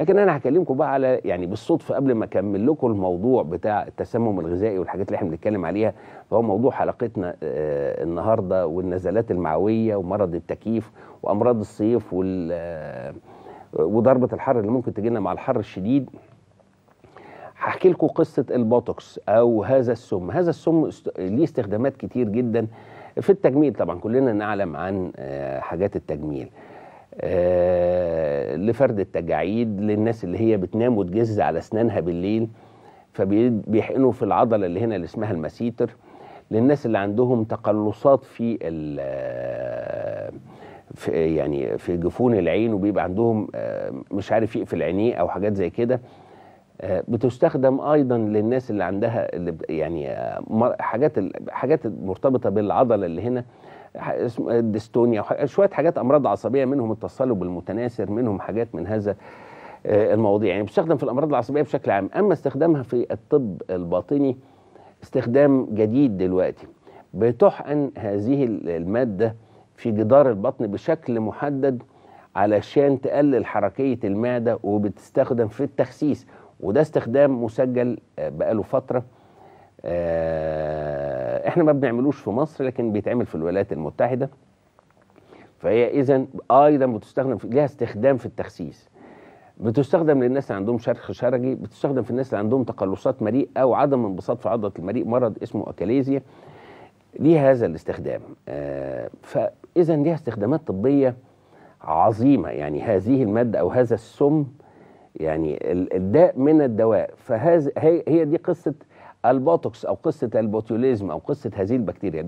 لكن انا هكلمكم بقى على يعني بالصدفه قبل ما اكمل لكم الموضوع بتاع التسمم الغذائي والحاجات اللي احنا بنتكلم عليها فهو موضوع حلقتنا آه، النهارده والنزلات المعويه ومرض التكييف وامراض الصيف وال آه، وضربه الحر اللي ممكن تجينا مع الحر الشديد هحكي لكم قصه البوتوكس او هذا السم هذا السم ليه استخدامات كتير جدا في التجميل طبعا كلنا نعلم عن آه، حاجات التجميل لفرد التجاعيد للناس اللي هي بتنام وتجز على اسنانها بالليل فبيحقنوا في العضله اللي هنا اللي اسمها المسيتر للناس اللي عندهم تقلصات في آه، في يعني في جفون العين وبيبقى عندهم آه، مش عارف يقفل عينيه او حاجات زي كده آه، بتستخدم ايضا للناس اللي عندها اللي يعني حاجات حاجات مرتبطه بالعضله اللي هنا ديستونيا شويه حاجات امراض عصبيه منهم التصلب المتناثر منهم حاجات من هذا آه، المواضيع يعني بتستخدم في الامراض العصبيه بشكل عام اما استخدامها في الطب الباطني استخدام جديد دلوقتي بتحقن هذه الماده في جدار البطن بشكل محدد علشان تقلل حركيه المعده وبتستخدم في التخسيس وده استخدام مسجل آه، بقاله فتره آه احنا ما بنعملوش في مصر لكن بيتعمل في الولايات المتحده فهي اذا ايضا بتستخدم في ليها استخدام في التخسيس بتستخدم للناس اللي عندهم شرخ شرجي بتستخدم في الناس اللي عندهم تقلصات مريء او عدم انبساط في عضله المريء مرض اسمه اكاليزيا ليها هذا الاستخدام آه فاذا ليها استخدامات طبيه عظيمه يعني هذه الماده او هذا السم يعني الداء من الدواء فهذا هي دي قصه البوتوكس او قصه البوتوليزم او قصه هذه البكتيريا